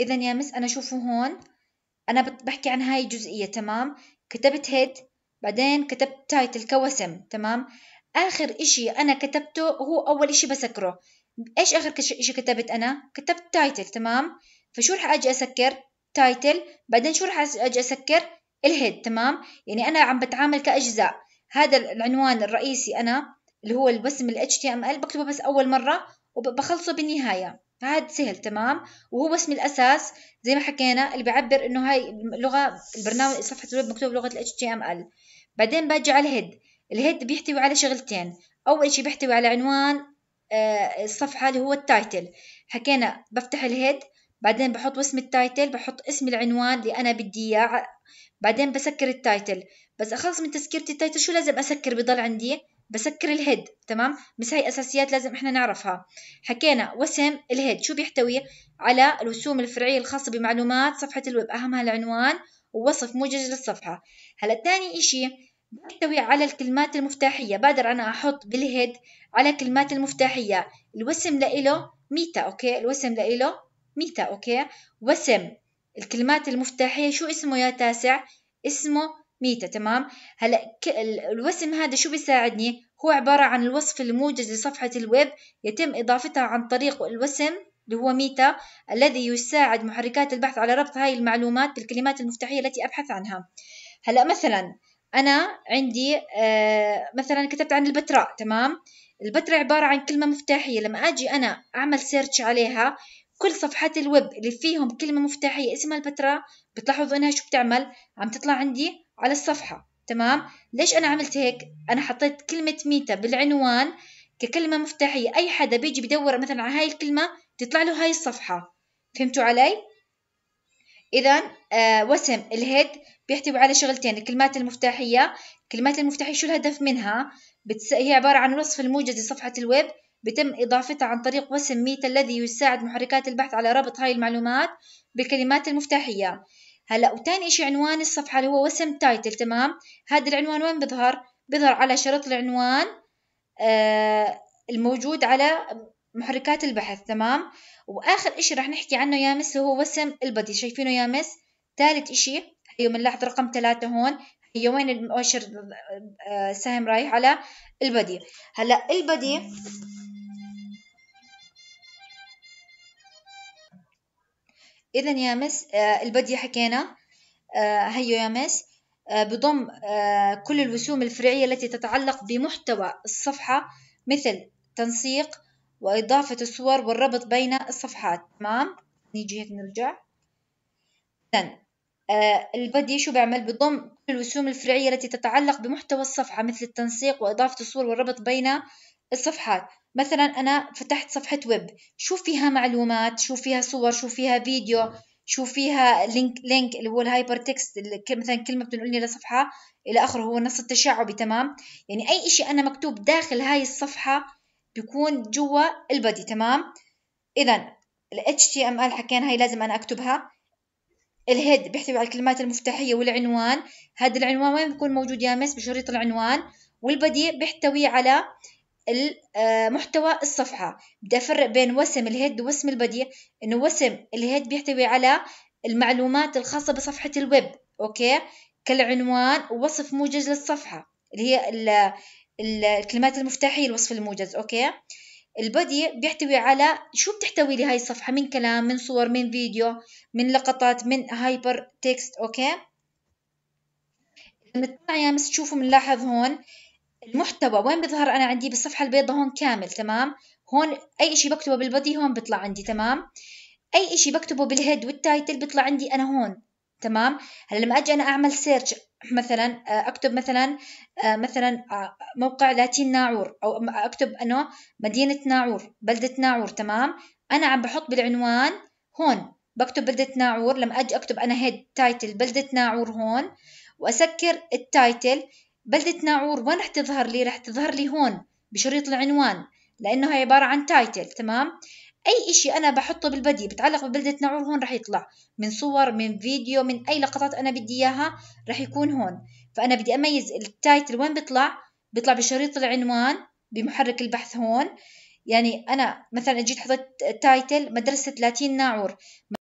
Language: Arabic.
اذا يا مس انا شوفوا هون انا بحكي عن هاي الجزئيه تمام كتبت هيد بعدين كتبت تايتل كوسم تمام اخر اشي انا كتبته هو اول اشي بسكره ايش اخر اشي كتبت انا كتبت تايتل تمام فشو رح اجي اسكر تايتل بعدين شو رح اجي اسكر الهيد تمام يعني انا عم بتعامل كاجزاء هذا العنوان الرئيسي انا اللي هو الوسم ال HTML بكتبه بس اول مره وبخلصه بالنهايه هاد سهل تمام وهو اسم الاساس زي ما حكينا اللي بيعبر انه هاي لغه البرنامج صفحه الويب مكتوب بلغه ال HTML بعدين باجي على الهيد الهيد بيحتوي على شغلتين اول شيء بيحتوي على عنوان آه، الصفحه اللي هو التايتل حكينا بفتح الهيد بعدين بحط اسم التايتل بحط اسم العنوان اللي انا بدي اياه بعدين بسكر التايتل بس اخلص من تسكيرة التايتل شو لازم اسكر بضل عندي بسكر الهيد تمام بس هاي اساسيات لازم احنا نعرفها حكينا وسم الهيد شو بيحتوي على الوسوم الفرعيه الخاصه بمعلومات صفحه الويب اهمها العنوان ووصف موجز للصفحه هلا ثاني إشي بيحتوي على الكلمات المفتاحيه بقدر انا احط بالهيد على كلمات المفتاحيه الوسم لإله ميتا اوكي الوسم لإله ميتا اوكي وسم الكلمات المفتاحيه شو اسمه يا تاسع اسمه ميتة تمام هلا الوسم هذا شو بيساعدني هو عبارة عن الوصف الموجز لصفحة الويب يتم إضافتها عن طريق الوسم اللي هو ميتا الذي يساعد محركات البحث على ربط هاي المعلومات بالكلمات المفتاحية التي أبحث عنها هلا مثلا أنا عندي آه، مثلا كتبت عن البتراء تمام البتراء عبارة عن كلمة مفتاحية لما أجي أنا أعمل سيرتش عليها كل صفحات الويب اللي فيهم كلمة مفتاحية اسمها البتراء بتلاحظوا انها شو بتعمل عم تطلع عندي على الصفحة تمام ليش انا عملت هيك انا حطيت كلمة ميتا بالعنوان ككلمة مفتاحية اي حدا بيجي بدور مثلا على هاي الكلمة تطلع له هاي الصفحة فهمتوا علي اذا آه وسم الهيد بيحتوي على شغلتين الكلمات المفتاحية الكلمات المفتاحية شو الهدف منها بتس... هي عبارة عن وصف الموجز لصفحة الويب بتم إضافتها عن طريق وسم ميتا الذي يساعد محركات البحث على ربط هاي المعلومات بالكلمات المفتاحية هلا وتاني إشي عنوان الصفحة اللي هو وسم تايتل تمام هذا العنوان وين بظهر بظهر على شريط العنوان آه الموجود على محركات البحث تمام واخر اشي رح نحكي عنه يا مس هو وسم البدي شايفينه يا مس ثالث اشي هيو بنلاحظ رقم ثلاثة هون هي وين المؤشر آه، سهم رايح على البدي هلا البدي اذا يا مس آه، البدية حكينا آه، هيو يا مس آه، بضم كل الوسوم الفرعية التي تتعلق بمحتوى الصفحة مثل تنسيق وإضافة الصور والربط بين الصفحات تمام نيجي هيك نرجع إذن البدي شو بعمل بضم كل الوسوم الفرعية التي تتعلق بمحتوى الصفحة مثل التنسيق وإضافة الصور والربط بين الصفحات مثلا أنا فتحت صفحة ويب شو فيها معلومات شو فيها صور شو فيها فيديو شو فيها لينك لينك اللي هو الهايبر تكست اللي مثلا كلمه بتنقلني لصفحه الى اخره هو نص التشعبي تمام يعني اي شيء انا مكتوب داخل هاي الصفحه بيكون جوا البادي تمام اذا ال HTML حكينا هاي لازم انا اكتبها الهيد بيحتوي على الكلمات المفتاحيه والعنوان هذا العنوان وين بيكون موجود يا مس بشريط العنوان والبادي بيحتوي على آه، محتوى الصفحة بدي أفرق بين وسم الهيد ووسم البديع إنه وسم الهيد بيحتوي على المعلومات الخاصة بصفحة الويب أوكي كالعنوان ووصف موجز للصفحة اللي هي ال ال الكلمات المفتاحية الوصف الموجز أوكي البدي بيحتوي على شو بتحتوي لي هاي الصفحة من كلام من صور من فيديو من لقطات من هايبر تكست أوكي نتبع يا مس تشوفوا بنلاحظ هون المحتوى وين بيظهر انا عندي بالصفحه البيضاء هون كامل تمام هون اي شيء بكتبه بالبودي هون بيطلع عندي تمام اي شيء بكتبه بالهيد والتايتل بيطلع عندي انا هون تمام هلا لما اجي انا اعمل سيرش مثلا آه، اكتب مثلا آه، مثلا آه، موقع لاتين ناعور او اكتب انه مدينه ناعور بلده ناعور تمام انا عم بحط بالعنوان هون بكتب بلده ناعور لما اجي اكتب انا هيد تايتل بلده ناعور هون واسكر التايتل بلدة ناعور وين رح تظهر لي رح تظهر لي هون بشريط العنوان لأنه هي عبارة عن تايتل تمام أي إشي أنا بحطه بالبدي بتعلق ببلدة ناعور هون رح يطلع من صور من فيديو من أي لقطات أنا بدي إياها رح يكون هون فأنا بدي أميز التايتل وين بيطلع بيطلع بشريط العنوان بمحرك البحث هون يعني أنا مثلا جيت حطيت تايتل مدرسة 30 ناعور